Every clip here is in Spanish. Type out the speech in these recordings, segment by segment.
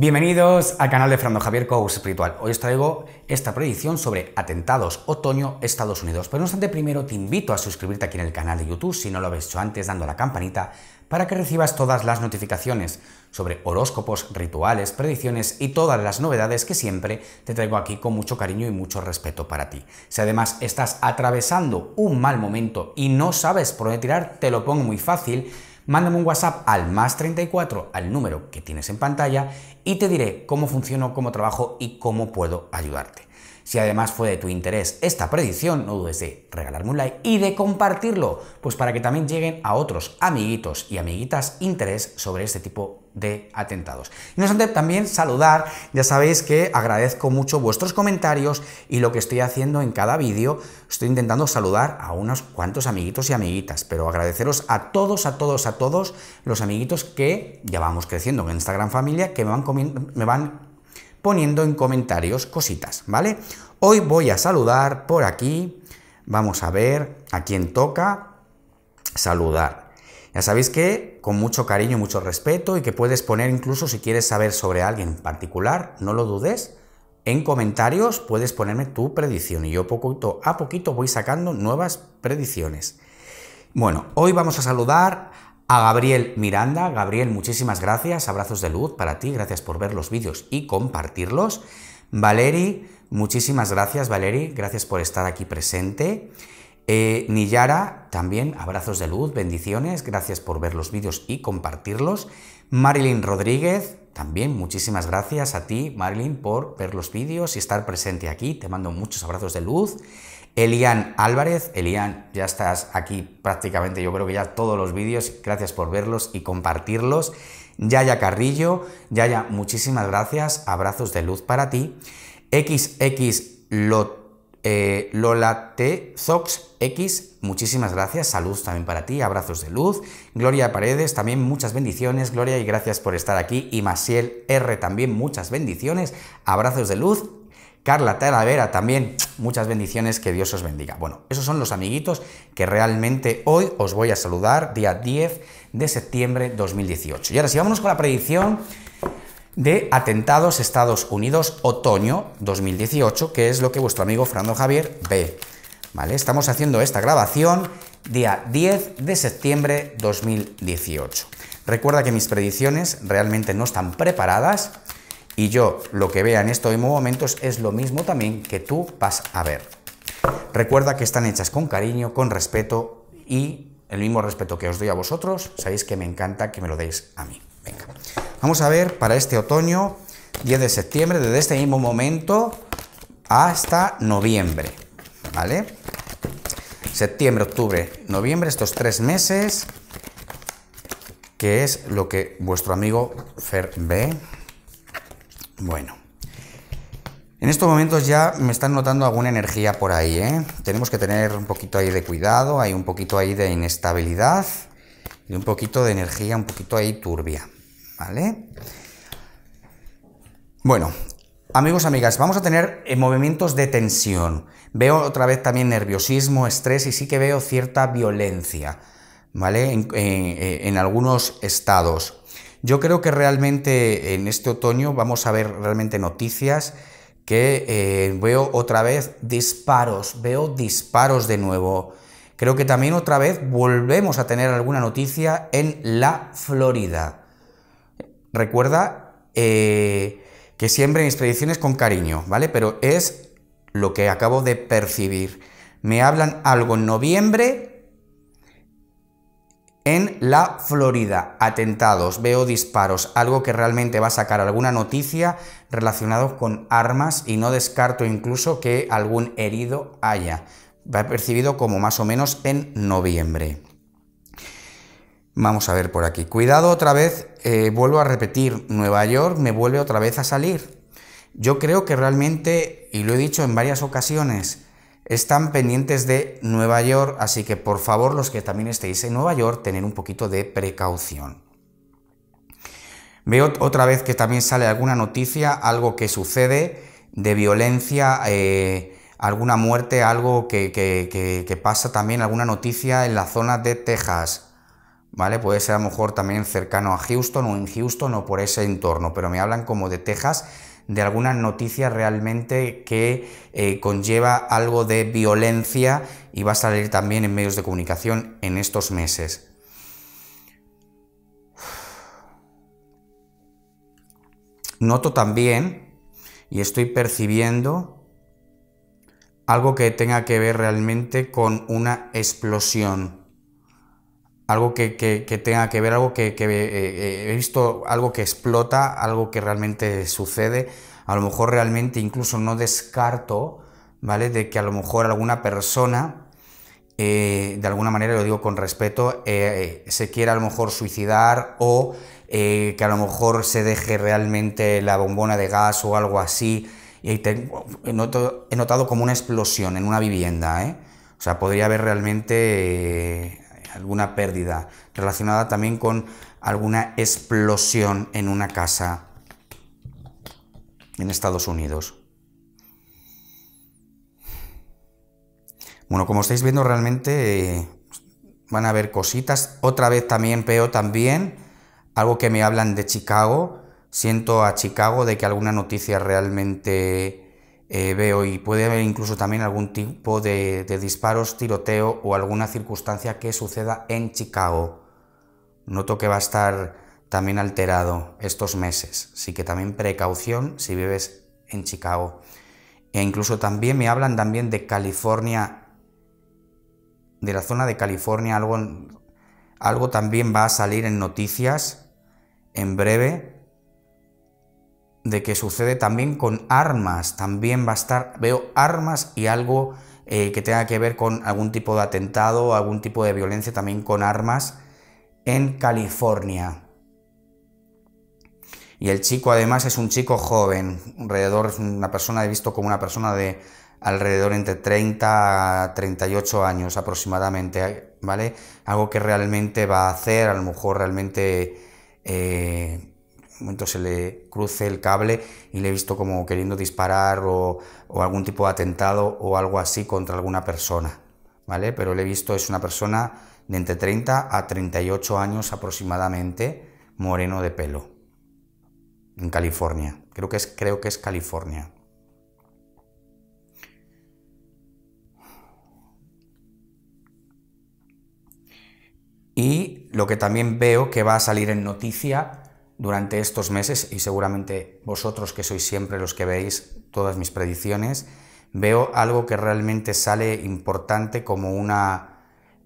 Bienvenidos al canal de Fernando Javier Coach Espiritual. Hoy os traigo esta predicción sobre atentados otoño Estados Unidos. Pero no obstante, primero te invito a suscribirte aquí en el canal de YouTube si no lo habéis hecho antes dando la campanita para que recibas todas las notificaciones sobre horóscopos, rituales, predicciones y todas las novedades que siempre te traigo aquí con mucho cariño y mucho respeto para ti. Si además estás atravesando un mal momento y no sabes por dónde tirar, te lo pongo muy fácil mándame un WhatsApp al más 34, al número que tienes en pantalla, y te diré cómo funciono, cómo trabajo y cómo puedo ayudarte. Si además fue de tu interés esta predicción, no dudes de regalarme un like y de compartirlo, pues para que también lleguen a otros amiguitos y amiguitas interés sobre este tipo de atentados. Y no antes también saludar, ya sabéis que agradezco mucho vuestros comentarios y lo que estoy haciendo en cada vídeo, estoy intentando saludar a unos cuantos amiguitos y amiguitas, pero agradeceros a todos, a todos, a todos los amiguitos que ya vamos creciendo en esta gran familia, que me van, me van poniendo en comentarios cositas, ¿vale? Hoy voy a saludar por aquí. Vamos a ver a quién toca saludar. Ya sabéis que con mucho cariño y mucho respeto y que puedes poner incluso si quieres saber sobre alguien en particular, no lo dudes. En comentarios puedes ponerme tu predicción y yo poquito a poquito voy sacando nuevas predicciones. Bueno, hoy vamos a saludar a Gabriel Miranda. Gabriel, muchísimas gracias. Abrazos de luz para ti. Gracias por ver los vídeos y compartirlos. Valeri, muchísimas gracias, Valeri, gracias por estar aquí presente. Eh, Niyara, también abrazos de luz, bendiciones, gracias por ver los vídeos y compartirlos. Marilyn Rodríguez, también muchísimas gracias a ti, Marilyn, por ver los vídeos y estar presente aquí. Te mando muchos abrazos de luz. Elian Álvarez, Elian, ya estás aquí prácticamente, yo creo que ya todos los vídeos, gracias por verlos y compartirlos. Yaya Carrillo, Yaya, muchísimas gracias, abrazos de luz para ti. XX eh, Lola T. X, muchísimas gracias, saludos también para ti, abrazos de luz. Gloria Paredes, también muchas bendiciones, Gloria, y gracias por estar aquí. Y Maciel R, también muchas bendiciones, abrazos de luz Carla Talavera también, muchas bendiciones, que Dios os bendiga. Bueno, esos son los amiguitos que realmente hoy os voy a saludar, día 10 de septiembre 2018. Y ahora sí, vámonos con la predicción de atentados Estados Unidos otoño 2018, que es lo que vuestro amigo Fernando Javier ve. ¿Vale? Estamos haciendo esta grabación día 10 de septiembre 2018. Recuerda que mis predicciones realmente no están preparadas, y yo lo que vea en estos momentos es lo mismo también que tú vas a ver. Recuerda que están hechas con cariño, con respeto y el mismo respeto que os doy a vosotros, sabéis que me encanta que me lo deis a mí. vamos a ver para este otoño, 10 de septiembre, desde este mismo momento hasta noviembre, ¿vale? Septiembre, octubre, noviembre, estos tres meses, que es lo que vuestro amigo Fer ve. Bueno. En estos momentos ya me están notando alguna energía por ahí, ¿eh? Tenemos que tener un poquito ahí de cuidado, hay un poquito ahí de inestabilidad y un poquito de energía, un poquito ahí turbia, ¿vale? Bueno, amigos, amigas, vamos a tener eh, movimientos de tensión. Veo otra vez también nerviosismo, estrés y sí que veo cierta violencia, ¿vale? en eh, algunos estados. Yo creo que realmente en este otoño vamos a ver realmente noticias que eh, veo otra vez disparos, veo disparos de nuevo. Creo que también otra vez volvemos a tener alguna noticia en la Florida. Recuerda eh, que siempre mis predicciones con cariño, ¿vale? Pero es lo que acabo de percibir. Me hablan algo en noviembre en la Florida. Atentados, veo disparos, algo que realmente va a sacar alguna noticia relacionado con armas y no descarto incluso que algún herido haya. Va percibido como más o menos en noviembre. Vamos a ver por aquí. Cuidado otra vez, eh, vuelvo a repetir, Nueva York me vuelve otra vez a salir. Yo creo que realmente, y lo he dicho en varias ocasiones, están pendientes de Nueva York, así que por favor los que también estéis en Nueva York, tener un poquito de precaución. Veo otra vez que también sale alguna noticia, algo que sucede de violencia, eh, alguna muerte, algo que, que, pasa también, alguna noticia en la zona de Texas. ¿Vale? Puede ser a lo mejor también cercano a Houston o en Houston o por ese entorno, pero me hablan como de Texas de alguna noticia realmente que eh, conlleva algo de violencia y va a salir también en medios de comunicación en estos meses. Noto también y estoy percibiendo algo que tenga que ver realmente con una explosión algo que, que, tenga que ver, algo que, eh, eh, he visto, algo que explota, algo que realmente sucede. A lo mejor realmente incluso no descarto, ¿vale? De que a lo mejor alguna persona, eh, de alguna manera, lo digo con respeto, se quiera a lo mejor suicidar o que a lo mejor se deje realmente la bombona de gas o algo así. Y he, notado, he, notado, como una explosión en una vivienda, ¿eh? O sea, podría haber realmente alguna pérdida, relacionada también con alguna explosión en una casa en Estados Unidos. Bueno, como estáis viendo realmente eh, van a haber cositas. Otra vez también veo también algo que me hablan de Chicago. Siento a Chicago de que alguna noticia realmente eh, veo y puede haber incluso también algún tipo de, de, disparos, tiroteo o alguna circunstancia que suceda en Chicago. Noto que va a estar también alterado estos meses, así que también precaución si vives en Chicago. E incluso también me hablan también de California, de la zona de California, algo, algo también va a salir en noticias en breve de que sucede también con armas. También va a estar, veo armas y algo eh, que tenga que ver con algún tipo de atentado, algún tipo de violencia también con armas en California. Y el chico además es un chico joven, alrededor, una persona, he visto como una persona de alrededor entre 30 a 38 años aproximadamente, ¿vale? Algo que realmente va a hacer, a lo mejor realmente eh, momento se le cruce el cable y le he visto como queriendo disparar o, algún tipo de atentado o algo así contra alguna persona, ¿vale? Pero le he visto, es una persona de entre 30 a 38 años aproximadamente, moreno de pelo, en California. Creo que es, creo que es California. Y lo que también veo que va a salir en noticia durante estos meses, y seguramente vosotros que sois siempre los que veis todas mis predicciones, veo algo que realmente sale importante como una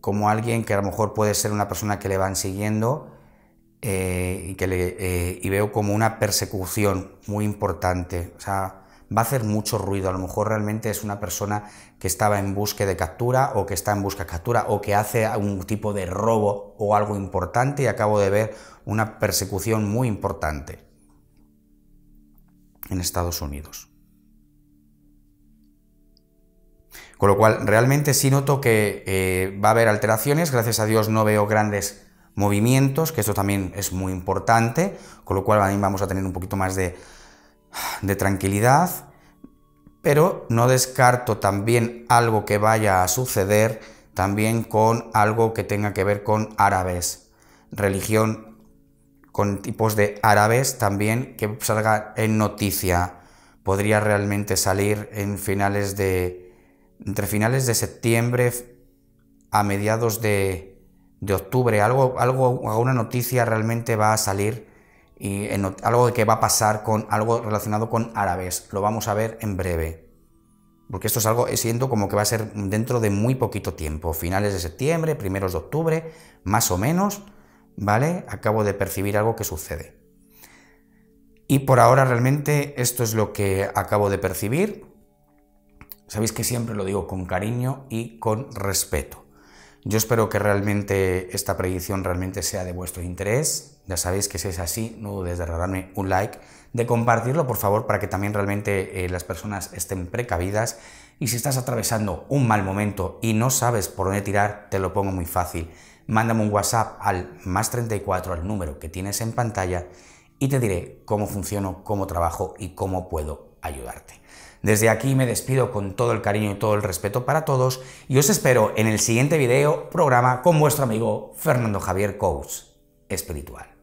como alguien que a lo mejor puede ser una persona que le van siguiendo eh, eh, y, veo como una persecución muy importante va a hacer mucho ruido. A lo mejor realmente es una persona que estaba en búsqueda de captura o que está en busca de captura o que hace algún tipo de robo o algo importante y acabo de ver una persecución muy importante en Estados Unidos. Con lo cual, realmente sí noto que eh, va a haber alteraciones. Gracias a Dios no veo grandes movimientos, que esto también es muy importante, con lo cual también vamos a tener un poquito más de de tranquilidad, pero no descarto también algo que vaya a suceder también con algo que tenga que ver con árabes, religión con tipos de árabes también que salga en noticia. Podría realmente salir en finales de entre finales de septiembre a mediados de, octubre. Algo, algo, alguna noticia realmente va a salir y algo que va a pasar con algo relacionado con árabes. Lo vamos a ver en breve. Porque esto es algo, siento como que va a ser dentro de muy poquito tiempo, finales de septiembre, primeros de octubre, más o menos, ¿vale? Acabo de percibir algo que sucede. Y por ahora realmente esto es lo que acabo de percibir. Sabéis que siempre lo digo con cariño y con respeto. Yo espero que realmente esta predicción realmente sea de vuestro interés. Ya sabéis que si es así, no dudes de regalarme un like, de compartirlo, por favor, para que también realmente eh, las personas estén precavidas. Y si estás atravesando un mal momento y no sabes por dónde tirar, te lo pongo muy fácil. Mándame un WhatsApp al más 34, al número que tienes en pantalla, y te diré cómo funciono, cómo trabajo y cómo puedo ayudarte. Desde aquí me despido con todo el cariño y todo el respeto para todos y os espero en el siguiente video programa con vuestro amigo Fernando Javier Coach Espiritual.